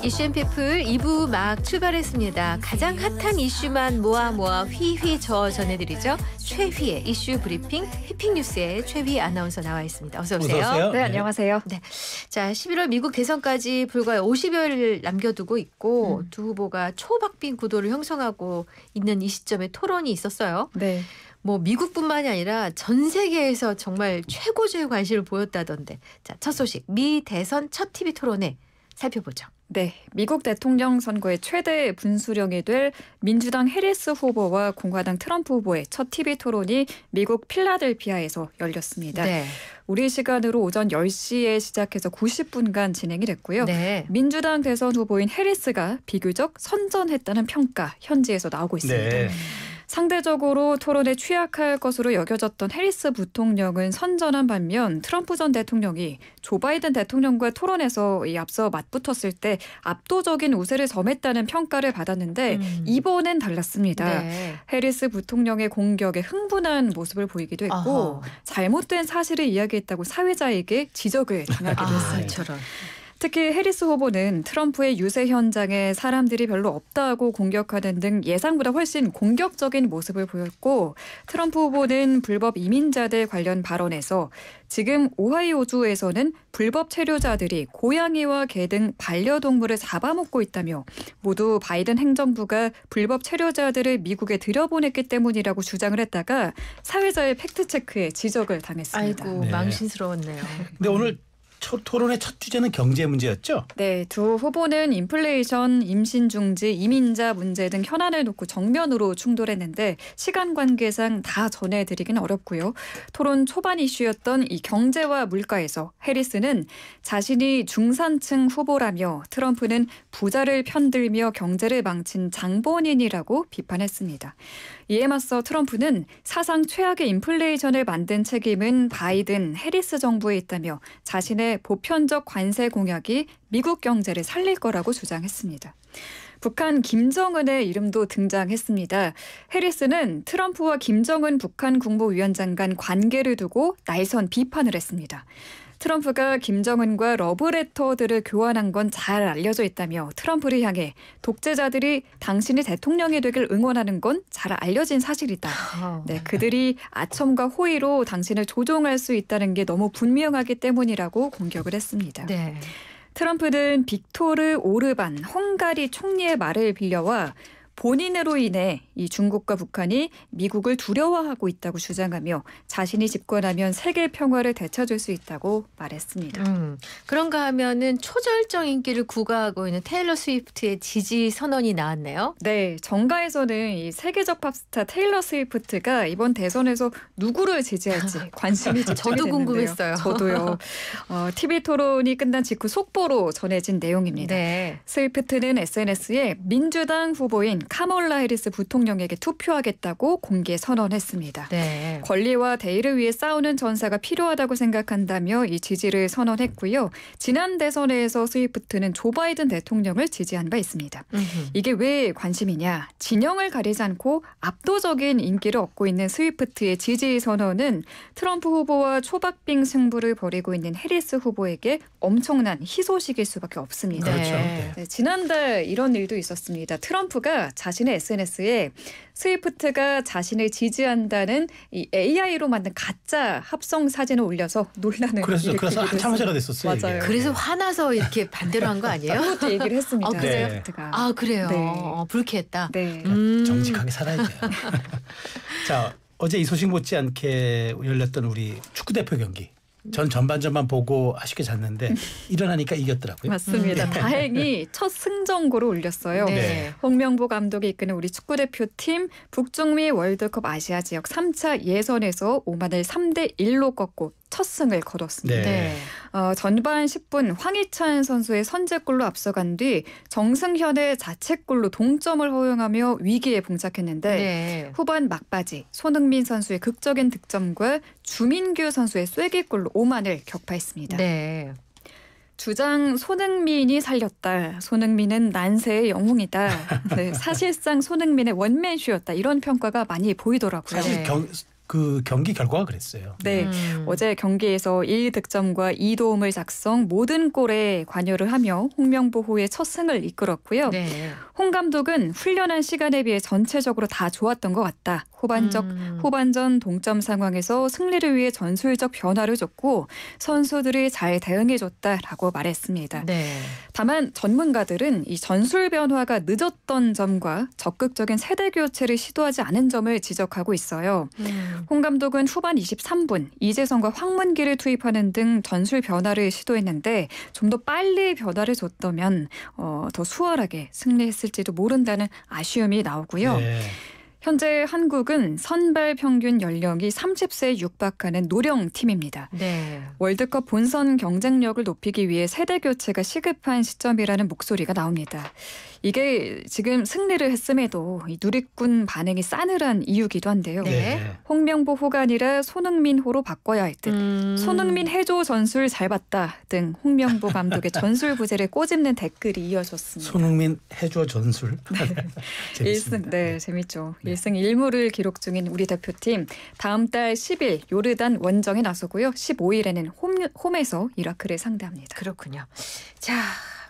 이슈앤피플 2부 막 출발했습니다. 가장 핫한 이슈만 모아 모아 휘휘 저어 전해드리죠. 최휘의 이슈 브리핑 해핑 뉴스의 최휘 아나운서 나와 있습니다. 어서 오세요. 어서 오세요. 네, 네. 안녕하세요. 네. 자, 11월 미국 개선까지 불과 50여일 남겨두고 있고 음. 두 후보가 초박빙 구도를 형성하고 있는 이 시점에 토론이 있었어요. 네. 뭐 미국뿐만이 아니라 전 세계에서 정말 최고조의 관심을 보였다던데. 자, 첫 소식. 미 대선 첫 TV 토론회 살펴보죠. 네, 미국 대통령 선거의 최대 분수령이 될 민주당 해리스 후보와 공화당 트럼프 후보의 첫 TV 토론이 미국 필라델피아에서 열렸습니다. 네. 우리 시간으로 오전 10시에 시작해서 90분간 진행이 됐고요. 네. 민주당 대선 후보인 해리스가 비교적 선전했다는 평가 현지에서 나오고 있습니다. 네. 상대적으로 토론에 취약할 것으로 여겨졌던 해리스 부통령은 선전한 반면 트럼프 전 대통령이 조 바이든 대통령과 토론에서 앞서 맞붙었을 때 압도적인 우세를 점했다는 평가를 받았는데 음. 이번엔 달랐습니다. 네. 해리스 부통령의 공격에 흥분한 모습을 보이기도 했고 아하. 잘못된 사실을 이야기했다고 사회자에게 지적을 당하기도 했어요. 아, 특히 해리스 후보는 트럼프의 유세 현장에 사람들이 별로 없다고 공격하는 등 예상보다 훨씬 공격적인 모습을 보였고 트럼프 후보는 불법 이민자들 관련 발언에서 지금 오하이오주에서는 불법 체류자들이 고양이와 개 등 반려동물을 잡아먹고 있다며 모두 바이든 행정부가 불법 체류자들을 미국에 들여보냈기 때문이라고 주장을 했다가 사회자의 팩트체크에 지적을 당했습니다. 아이고 네. 망신스러웠네요. 근데 오늘 첫 토론의 첫 주제는 경제 문제였죠? 네, 두 후보는 인플레이션, 임신 중지, 이민자 문제 등 현안을 놓고 정면으로 충돌했는데 시간 관계상 다 전해드리긴 어렵고요. 토론 초반 이슈였던 이 경제와 물가에서 해리스는 자신이 중산층 후보라며 트럼프는 부자를 편들며 경제를 망친 장본인이라고 비판했습니다. 이에 맞서 트럼프는 사상 최악의 인플레이션을 만든 책임은 바이든, 해리스 정부에 있다며 자신의 보편적 관세 공약이 미국 경제를 살릴 거라고 주장했습니다. 북한 김정은의 이름도 등장했습니다. 해리스는 트럼프와 김정은 북한 국무위원장 간 관계를 두고 날선 비판을 했습니다. 트럼프가 김정은과 러브레터들을 교환한 건 잘 알려져 있다며 트럼프를 향해 독재자들이 당신이 대통령이 되길 응원하는 건 잘 알려진 사실이다. 아. 네, 그들이 아첨과 호의로 당신을 조종할 수 있다는 게 너무 분명하기 때문이라고 공격을 했습니다. 네. 트럼프는 빅토르 오르반 헝가리 총리의 말을 빌려와 본인으로 인해 이 중국과 북한이 미국을 두려워하고 있다고 주장하며 자신이 집권하면 세계 평화를 되찾을 수 있다고 말했습니다. 음, 그런가 하면은 초절정 인기를 구가하고 있는 테일러 스위프트의 지지 선언이 나왔네요. 네, 정가에서는 이 세계적 팝스타 테일러 스위프트가 이번 대선에서 누구를 지지할지 관심이 저도 궁금했어요. 저도요. 어, TV 토론이 끝난 직후 속보로 전해진 내용입니다. 네. 스위프트는 SNS에 민주당 후보인 카멀라 해리스 부통령 대통령에게 투표하겠다고 공개 선언했습니다. 네. 권리와 대의를 위해 싸우는 전사가 필요하다고 생각한다며 이 지지를 선언했고요. 지난 대선에서 스위프트는 조 바이든 대통령을 지지한 바 있습니다. 음흠. 이게 왜 관심이냐? 진영을 가리지 않고 압도적인 인기를 얻고 있는 스위프트의 지지 선언은 트럼프 후보와 초박빙 승부를 벌이고 있는 해리스 후보에게 엄청난 희소식일 수밖에 없습니다. 그 네. 네. 지난달 이런 일도 있었습니다. 트럼프가 자신의 SNS에 스위프트가 자신을 지지한다는 이 AI로 만든 가짜 합성 사진을 올려서 논란을 그래서 그래서 한참 화제가 됐었어요. 맞아요. 이게. 그래서 화나서 이렇게 반대로 한 거 아니에요? 그것도 얘기를 했습니다. 아, 그래요? 네. 아, 그래요. 네. 어, 불쾌했다. 네. 음. 그러니까 정직하게 살아야 돼요. 자, 어제 이 소식 못지않게 열렸던 우리 축구 대표 경기 전 전반전만 보고 아쉽게 잤는데 일어나니까 이겼더라고요. 맞습니다. 네. 다행히 첫 승전고를 올렸어요. 네. 홍명보 감독이 이끄는 우리 축구 대표팀 북중미 월드컵 아시아 지역 3차 예선에서 오만을 3대 1로 꺾고 첫 승을 거뒀습니다. 네. 네. 어, 전반 10분 황희찬 선수의 선제골로 앞서간 뒤 정승현의 자책골로 동점을 허용하며 위기에 봉착했는데 네. 후반 막바지 손흥민 선수의 극적인 득점과 주민규 선수의 쐐기골로 오만을 격파했습니다. 네. 주장 손흥민이 살렸다. 손흥민은 난세의 영웅이다. 네, 사실상 손흥민의 원맨쇼였다. 이런 평가가 많이 보이더라고요. 사실 네. 경, 그 경기 결과가 그랬어요. 네. 음. 어제 경기에서 1득점과 2도움을 작성 모든 골에 관여를 하며 홍명보호의 첫 승을 이끌었고요. 네. 홍 감독은 훈련한 시간에 비해 전체적으로 다 좋았던 것 같다. 후반적 음. 후반전 동점 상황에서 승리를 위해 전술적 변화를 줬고 선수들이 잘 대응해줬다라고 말했습니다. 네. 다만 전문가들은 이 전술 변화가 늦었던 점과 적극적인 세대 교체를 시도하지 않은 점을 지적하고 있어요. 음. 홍 감독은 후반 23분 이재성과 황문기를 투입하는 등 전술 변화를 시도했는데 좀 더 빨리 변화를 줬다면 어, 더 수월하게 승리했을지도 모른다는 아쉬움이 나오고요. 네. 현재 한국은 선발 평균 연령이 30세에 육박하는 노령 팀입니다. 네. 월드컵 본선 경쟁력을 높이기 위해 세대 교체가 시급한 시점이라는 목소리가 나옵니다. 이게 지금 승리를 했음에도 이 누리꾼 반응이 싸늘한 이유기도 한데요. 네. 홍명보 호간이라 손흥민 호로 바꿔야 할 듯. 음... 손흥민 해조 전술 잘 봤다 등 홍명보 감독의 전술 구제를 꼬집는 댓글이 이어졌습니다. 손흥민 해조 전술. 네. 승 네, 네, 재밌죠. 네. 1승 1무를 기록 중인 우리 대표팀 다음 달 10일 요르단 원정에 나서고요. 15일에는 홈, 홈에서 이라크를 상대합니다. 그렇군요. 자,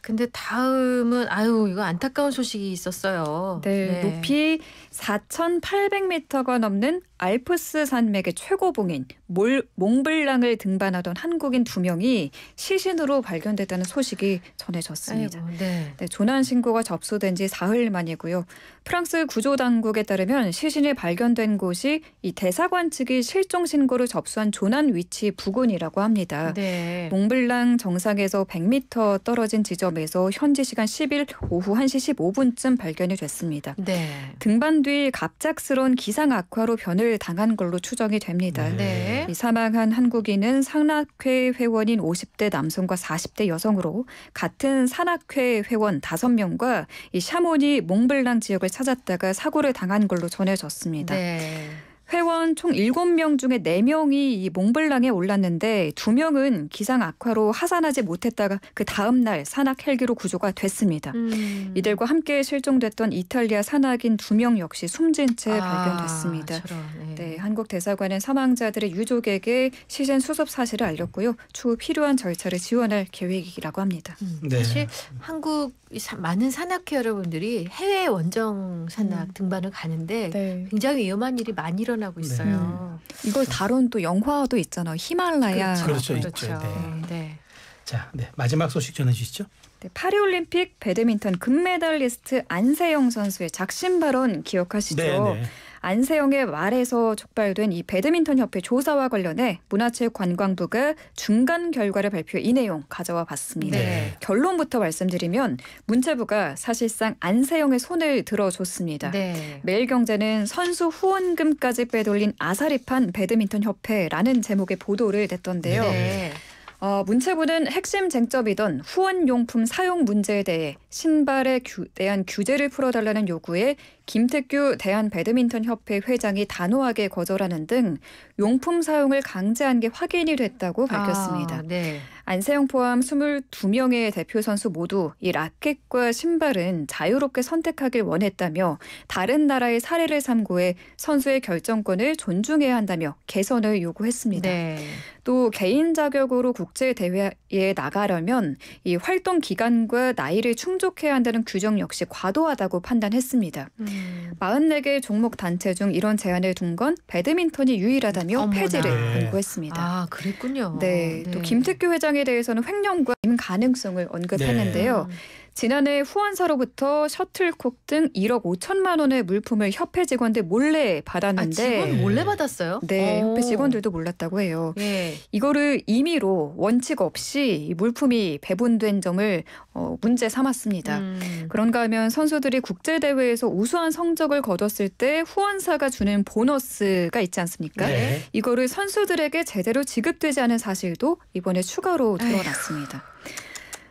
근데 다음은 아유 이거 안타까운 소식이 있었어요. 네, 네. 높이 4,800m가 넘는 알프스 산맥의 최고봉인 몰, 몽블랑을 등반하던 한국인 두 명이 시신으로 발견됐다는 소식이 전해졌습니다. 아이고, 네. 네, 조난 신고가 접수된 지 사흘 만이고요. 프랑스 구조 당국에 따르면 시신이 발견된 곳이 이 대사관 측이 실종 신고를 접수한 조난 위치 부근이라고 합니다. 네. 몽블랑 정상에서 100m 떨어진 지점에서 현지 시간 10일 오후 1시 15분쯤 발견이 됐습니다. 네. 등반 뒤 갑작스러운 기상 악화로 변을 폭행을 당한 걸로 추정이 됩니다. 네. 이 사망한 한국인은 산악회 회원인 50대 남성과 40대 여성으로 같은 산악회 회원 5명과 이 샤모니 몽블랑 지역을 찾았다가 사고를 당한 걸로 전해졌습니다. 네. 회원 총 7명 중에 4명이 이 몽블랑에 올랐는데 2명은 기상 악화로 하산하지 못했다가 그 다음 날 산악 헬기로 구조가 됐습니다. 음. 이들과 함께 실종됐던 이탈리아 산악인 2명 역시 숨진 채 아, 발견됐습니다. 네. 네, 한국 대사관은 사망자들의 유족에게 시신 수습 사실을 알렸고요. 추후 필요한 절차를 지원할 계획이라고 합니다. 음. 네. 사실 한국 많은 산악회 여러분들이 해외 원정 산악 음. 등반을 가는데 네. 굉장히 위험한 일이 많이 일어나 일어나고 네. 있어요. 네. 이걸 다룬 또 영화도 있잖아요. 히말라야. 그렇죠. 그렇죠. 그렇죠. 네. 네. 자, 네. 마지막 소식 전해 주시죠. 네, 파리올림픽 배드민턴 금메달리스트 안세영 선수의 작심 발언 기억하시죠? 네, 네. 안세영의 말에서 촉발된 이 배드민턴 협회 조사와 관련해 문화체육관광부가 중간 결과를 발표해 이 내용 가져와 봤습니다. 네. 결론부터 말씀드리면 문체부가 사실상 안세영의 손을 들어줬습니다. 네. 매일경제는 선수 후원금까지 빼돌린 아사리판 배드민턴 협회라는 제목의 보도를 냈던데요. 네. 어, 문체부는 핵심 쟁점이던 후원용품 사용 문제에 대해 신발에 대한 규제를 풀어달라는 요구에 김태규 대한배드민턴협회 회장이 단호하게 거절하는 등 용품 사용을 강제한 게 확인이 됐다고 아, 밝혔습니다. 아, 네. 안세영 포함 22명의 대표 선수 모두 이 라켓과 신발은 자유롭게 선택하길 원했다며 다른 나라의 사례를 참고해 선수의 결정권을 존중해야 한다며 개선을 요구했습니다. 네. 또 개인 자격으로 국제 대회에 나가려면 이 활동 기간과 나이를 충 충족해야 한다는 규정 역시 과도하다고 판단했습니다. 음. 4 4개 종목 단체 중 이런 제한을 둔 건 배드민턴이 유일하다며 어머나. 폐지를 네. 권고했습니다. 아, 그랬군요. 네, 네. 또 김태규 회장에 대해서는 횡령과 가능성을 언급했는데요. 네. 지난해 후원사로부터 셔틀콕 등 1억 5천만 원의 물품을 협회 직원들 몰래 아, 받았는데 아, 직원 몰래 받았어요? 네, 오. 어. 협회 직원들도 몰랐다고 해요. 예. 이거를 임의로 원칙 없이 물품이 배분된 점을 어, 문제 삼았습니다. 음. 그런가 하면 선수들이 국제 대회에서 우수한 성적을 거뒀을 때 후원사가 주는 보너스가 있지 않습니까? 네. 이거를 선수들에게 제대로 지급되지 않은 사실도 이번에 추가로 드러났습니다. 에휴.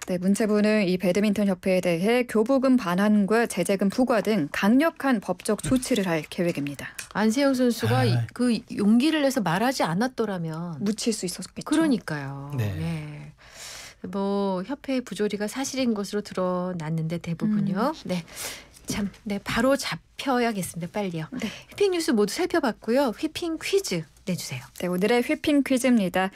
네, 문체부는 이 배드민턴 협회에 대해 교부금 반환과 제재금 부과 등 강력한 법적 조치를 할 계획입니다. 안세영 선수가 아. 그 용기를 내서 말하지 않았더라면 묻힐 수 있었겠죠. 그러니까요. 네. 네. 뭐 협회의 부조리가 사실인 것으로 드러났는데 대부분요. 음. 네. 참, 네 바로 잡혀야겠습니다. 빨리요. 네. 휘핑 뉴스 모두 살펴봤고요. 휘핑 퀴즈 내주세요. 네, 오늘의 휘핑 퀴즈입니다.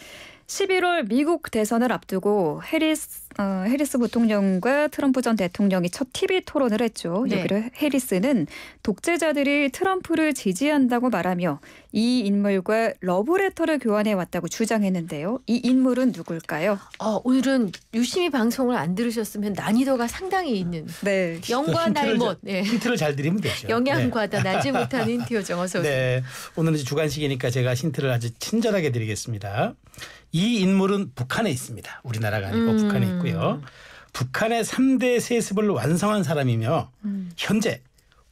11월 미국 대선을 앞두고 해리스 어, 해리스 부통령과 트럼프 전 대통령이 첫 TV 토론을 했죠. 네. 여기를 해리스는 독재자들이 트럼프를 지지한다고 말하며 이 인물과 러브레터를 교환해 왔다고 주장했는데요. 이 인물은 누굴까요? 어, 오늘은 유심히 방송을 안 들으셨으면 난이도가 상당히 있는 네. 영과 날못 뭐, 네. 힌트를 잘 드리면 되죠. 영양과다 네. 나지 못한 힌트요정 어서 오세요. 네. 오늘은 주간식이니까 제가 힌트를 아주 친절하게 드리겠습니다. 이 인물은 북한에 있습니다. 우리나라가 아니고 음. 북한에 있고요. 북한의 3대 세습을 완성한 사람이며 음. 현재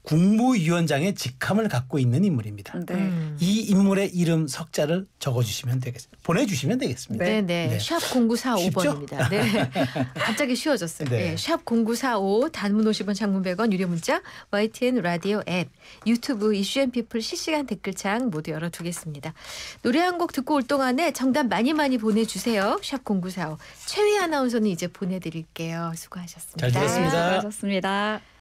국무위원장의 직함을 갖고 있는 인물입니다. 네. 음. 이 인물의 이름 석자를 적어주시면 되겠습니다. 보내주시면 되겠습니다. 네네. 네. 네. 샵 0945번입니다. 네. 갑자기 쉬워졌어요. 네. 네. 샵0945 단문 50원 장문 100원 유료 문자 YTN 라디오 앱 유튜브 이슈앤피플 실시간 댓글창 모두 열어두겠습니다. 노래 한 곡 듣고 올 동안에 정답 많이 많이 보내주세요. 샵0945 최위 아나운서는 이제 보내드릴게요. 수고하셨습니다. 잘 들었습니다. 수고하셨습니다.